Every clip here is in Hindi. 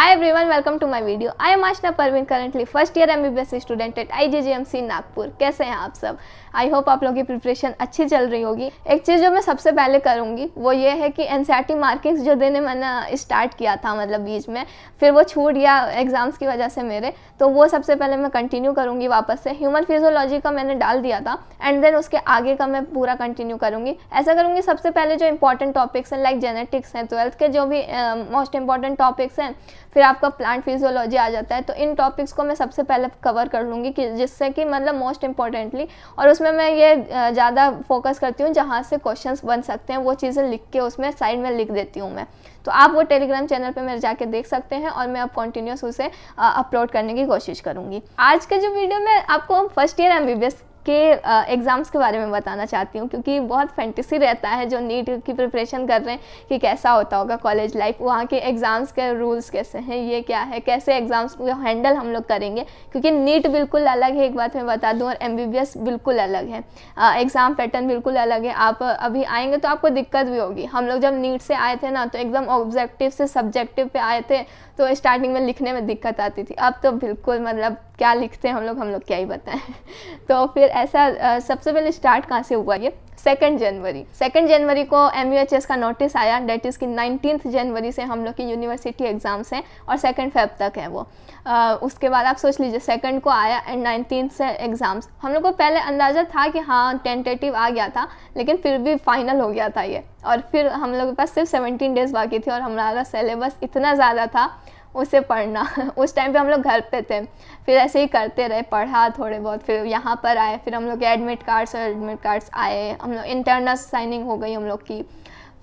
Hi everyone, welcome to my video. I am Ashna Parvin, currently first year MBBS e student at IJJMC Nagpur. कैसे हैं आप सब आई होप आप लोगों की प्रिपरेशन अच्छी चल रही होगी एक चीज़ जो मैं सबसे पहले करूँगी वो ये है कि एन मार्किंग्स e जो देने मैंने स्टार्ट किया था मतलब बीच में फिर वो छूट गया एग्ज़ाम्स की वजह से मेरे तो वो सबसे पहले मैं कंटिन्यू करूँगी वापस से ह्यूमन फिजोलॉजी का मैंने डाल दिया था एंड देन उसके आगे का मैं पूरा कंटिन्यू करूँगी ऐसा करूँगी सबसे पहले जो इंपॉर्टेंट टॉपिक्स हैं लाइक जेनेटिक्स हैं ट्वेल्थ के जो भी मोस्ट इंपॉर्टेंट टॉपिक्स हैं फिर आपका प्लांट फिजियोलॉजी आ जाता है तो इन टॉपिक्स को मैं सबसे पहले कवर कर लूँगी कि जिससे कि मतलब मोस्ट इंपॉर्टेंटली और उसमें मैं ये ज़्यादा फोकस करती हूँ जहाँ से क्वेश्चन बन सकते हैं वो चीज़ें लिख के उसमें साइड में लिख देती हूँ मैं तो आप वो टेलीग्राम चैनल पर मेरे जाके देख सकते हैं और मैं अब कंटिन्यूस उसे अपलोड करने की कोशिश करूँगी आज के जो वीडियो में आपको फर्स्ट ईयर एम के एग्ज़ाम्स के बारे में बताना चाहती हूँ क्योंकि बहुत फैंटेसी रहता है जो नीट की प्रिपरेशन कर रहे हैं कि कैसा होता होगा कॉलेज लाइफ वहाँ के एग्ज़ाम्स के रूल्स कैसे हैं ये क्या है कैसे एग्ज़ाम्स को हैंडल हम लोग करेंगे क्योंकि नीट बिल्कुल अलग है एक बात मैं बता दूँ और एम बिल्कुल अलग है एग्ज़ाम पैटर्न बिल्कुल अलग है आप अभी आएंगे तो आपको दिक्कत भी होगी हम लोग जब नीट से आए थे ना तो एकदम ऑब्जेक्टिव से सब्जेक्टिव पे आए थे तो स्टार्टिंग में लिखने में दिक्कत आती थी अब तो बिल्कुल मतलब क्या लिखते हैं हम लोग हम लोग क्या ही बताएं तो फिर ऐसा सबसे पहले स्टार्ट कहाँ से हुआ ये सेकेंड जनवरी सेकेंड जनवरी को एम का नोटिस आया डेट इज़ कि नाइनटीन्थ जनवरी से हम लोग की यूनिवर्सिटी एग्ज़ाम्स हैं और सेकेंड फेब तक है वो आ, उसके बाद आप सोच लीजिए सेकेंड को आया एंड नाइनटीन से एग्ज़ाम्स हम लोग को पहले अंदाज़ा था कि हाँ टेंटेटिव आ गया था लेकिन फिर भी फाइनल हो गया था ये और फिर हम लोग के पास सिर्फ सेवनटीन डेज़ बाकी थी और हमारा सिलेबस इतना ज़्यादा था उसे पढ़ना उस टाइम पे हम लोग घर पे थे फिर ऐसे ही करते रहे पढ़ा थोड़े बहुत फिर यहाँ पर आए फिर हम लोग के एडमिट कार्ड्स और एडमिट कार्ड्स आए हम लोग इंटरनल साइनिंग हो गई हम लोग की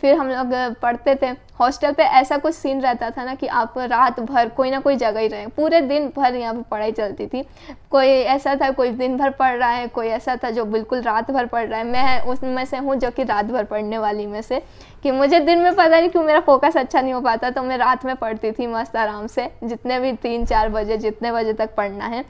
फिर हम लोग पढ़ते थे हॉस्टल पे ऐसा कुछ सीन रहता था ना कि आप रात भर कोई ना कोई जगह ही रहें पूरे दिन भर यहाँ पे पढ़ाई चलती थी कोई ऐसा था कोई दिन भर पढ़ रहा है कोई ऐसा था जो बिल्कुल रात भर पढ़ रहा है मैं उसमें से हूँ जो कि रात भर पढ़ने वाली में से कि मुझे दिन में पता नहीं क्यों मेरा फोकस अच्छा नहीं हो पाता तो मैं रात में पढ़ती थी मस्त आराम से जितने भी तीन चार बजे जितने बजे तक पढ़ना है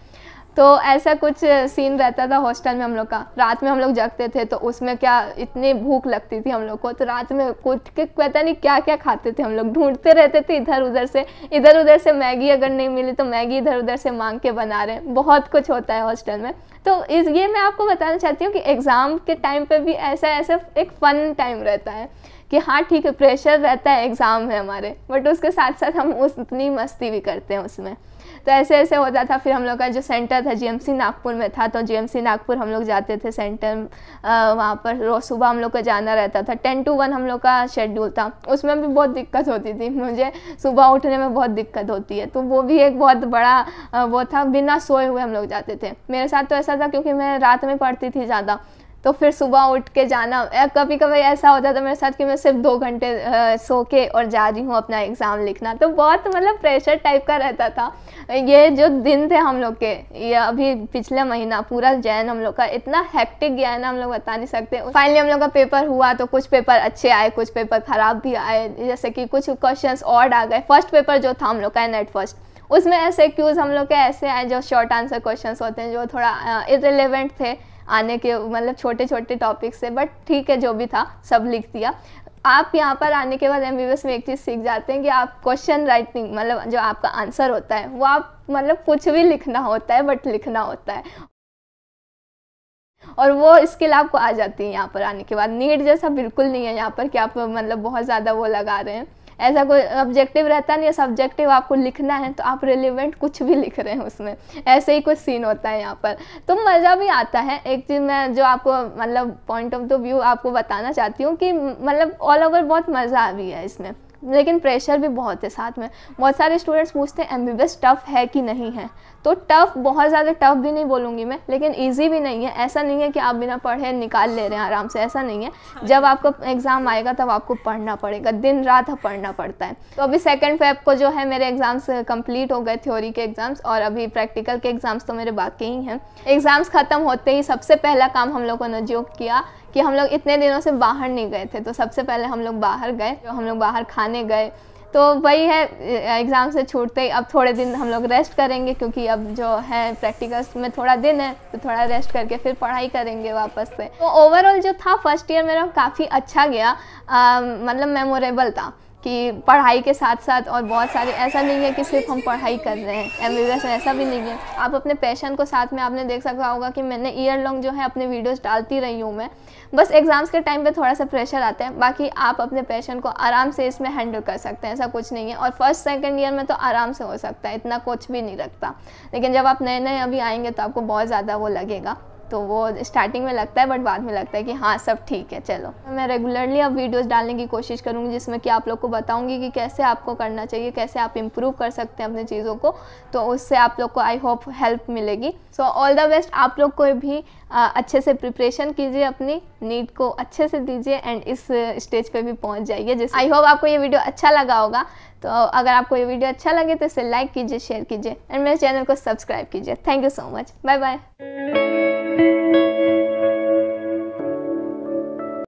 तो ऐसा कुछ सीन रहता था हॉस्टल में हम लोग का रात में हम लोग जगते थे तो उसमें क्या इतनी भूख लगती थी हम लोग को तो रात में कुछ के पता नहीं क्या क्या खाते थे हम लोग ढूंढते रहते थे इधर उधर से इधर उधर से मैगी अगर नहीं मिली तो मैगी इधर उधर से मांग के बना रहे हैं बहुत कुछ होता है हॉस्टल में तो इस ये मैं आपको बताना चाहती हूँ कि एग्ज़ाम के टाइम पर भी ऐसा ऐसा एक फ़न टाइम रहता है कि हाँ ठीक है प्रेशर रहता है एग्ज़ाम है हमारे बट उसके साथ साथ हम उस उतनी मस्ती भी करते हैं उसमें तो ऐसे ऐसे होता था फिर हम लोग का जो सेंटर था जीएमसी नागपुर में था तो जीएमसी नागपुर हम लोग जाते थे सेंटर वहाँ पर रोज़ सुबह हम लोग का जाना रहता था टेन टू वन हम लोग का शेड्यूल था उसमें भी बहुत दिक्कत होती थी मुझे सुबह उठने में बहुत दिक्कत होती है तो वो भी एक बहुत बड़ा वो था बिना सोए हुए हम लोग जाते थे मेरे साथ तो ऐसा था क्योंकि मैं रात में पढ़ती थी ज़्यादा तो फिर सुबह उठ के जाना कभी कभी ऐसा होता था मेरे साथ कि मैं सिर्फ दो घंटे सो के और जा रही हूँ अपना एग्ज़ाम लिखना तो बहुत मतलब प्रेशर टाइप का रहता था ये जो दिन थे हम लोग के ये अभी पिछले महीना पूरा जैन हम लोग का इतना हैक्टिक गया है ना हम लोग बता नहीं सकते फाइनली हम लोग का पेपर हुआ तो कुछ पेपर अच्छे आए कुछ पेपर ख़राब भी आए जैसे कि कुछ क्वेश्चन और आ गए फर्स्ट पेपर जो था हम लोग का नेट फर्स्ट e उसमें ऐसे क्यूज़ हम लोग के ऐसे आए जो शॉर्ट आंसर क्वेश्चंस होते हैं जो थोड़ा इरेलीवेंट थे आने के मतलब छोटे छोटे टॉपिक से बट ठीक है जो भी था सब लिख दिया आप यहाँ पर आने के बाद एम में एक चीज़ सीख जाते हैं कि आप क्वेश्चन राइटिंग मतलब जो आपका आंसर होता है वो आप मतलब कुछ भी लिखना होता है बट लिखना होता है और वो स्किल आपको आ जाती है यहाँ पर आने के बाद नीट जैसा बिल्कुल नहीं है यहाँ पर कि आप मतलब बहुत ज़्यादा वो लगा रहे हैं ऐसा कोई ऑब्जेक्टिव रहता नहीं है सब्जेक्टिव आपको लिखना है तो आप रिलेवेंट कुछ भी लिख रहे हैं उसमें ऐसे ही कुछ सीन होता है यहाँ पर तो मज़ा भी आता है एक चीज़ मैं जो आपको मतलब पॉइंट ऑफ द व्यू आपको बताना चाहती हूँ कि मतलब ऑल ओवर बहुत मज़ा भी है इसमें लेकिन प्रेशर भी बहुत है साथ में बहुत सारे स्टूडेंट्स पूछते हैं एम टफ़ है कि नहीं है तो टफ़ बहुत ज़्यादा टफ़ भी नहीं बोलूँगी मैं लेकिन ईजी भी नहीं है ऐसा नहीं है कि आप बिना पढ़े निकाल ले रहे हैं आराम से ऐसा नहीं है हाँ जब आपका एग्ज़ाम आएगा तब आपको पढ़ना पड़ेगा दिन रात पढ़ना पड़ता है तो अभी सेकेंड फेब को जो है मेरे एग्ज़ाम्स कम्प्लीट हो गए थ्योरी के एग्ज़ाम्स और अभी प्रैक्टिकल के एग्ज़ाम्स तो मेरे बाकी ही हैं एग्ज़ाम्स ख़त्म होते ही सबसे पहला काम हम लोगों ने जो किया कि हम लोग इतने दिनों से बाहर नहीं गए थे तो सबसे पहले हम लोग बाहर गए हम लोग बाहर खाने खाने गए तो वही है एग्ज़ाम से छूटते ही अब थोड़े दिन हम लोग रेस्ट करेंगे क्योंकि अब जो है प्रैक्टिकल्स में थोड़ा दिन है तो थोड़ा रेस्ट करके फिर पढ़ाई करेंगे वापस से तो ओवरऑल जो था फर्स्ट ईयर मेरा काफ़ी अच्छा गया मतलब मेमोरेबल था कि पढ़ाई के साथ साथ और बहुत सारे ऐसा नहीं है कि सिर्फ हम पढ़ाई कर रहे हैं एम बी ऐसा भी नहीं है आप अपने पैशन को साथ में आपने देख सकता होगा कि मैंने ईयर लॉन्ग जो है अपने वीडियोस डालती रही हूँ मैं बस एग्ज़ाम्स के टाइम पे थोड़ा सा प्रेशर आता है बाकी आप अपने पैशन को आराम से इसमें हैंडल कर सकते हैं ऐसा कुछ नहीं है और फर्स्ट सेकेंड ईयर में तो आराम से हो सकता है इतना कुछ भी नहीं रखता लेकिन जब आप नए नए अभी आएंगे तो आपको बहुत ज़्यादा वो लगेगा तो वो स्टार्टिंग में लगता है बट बाद में लगता है कि हाँ सब ठीक है चलो मैं रेगुलरली अब वीडियोस डालने की कोशिश करूँगी जिसमें कि आप लोग को बताऊँगी कि कैसे आपको करना चाहिए कैसे आप इम्प्रूव कर सकते हैं अपनी चीज़ों को तो उससे आप लोग को आई होप हेल्प मिलेगी सो ऑल द बेस्ट आप लोग को भी आ, अच्छे से प्रिपरेशन कीजिए अपनी नीट को अच्छे से दीजिए एंड इस स्टेज पर भी पहुँच जाइए जैसे आई होप आपको ये वीडियो अच्छा लगा होगा तो अगर आपको ये वीडियो अच्छा लगे तो इसे लाइक कीजिए शेयर कीजिए एंड मेरे चैनल को सब्सक्राइब कीजिए thank you so much bye bye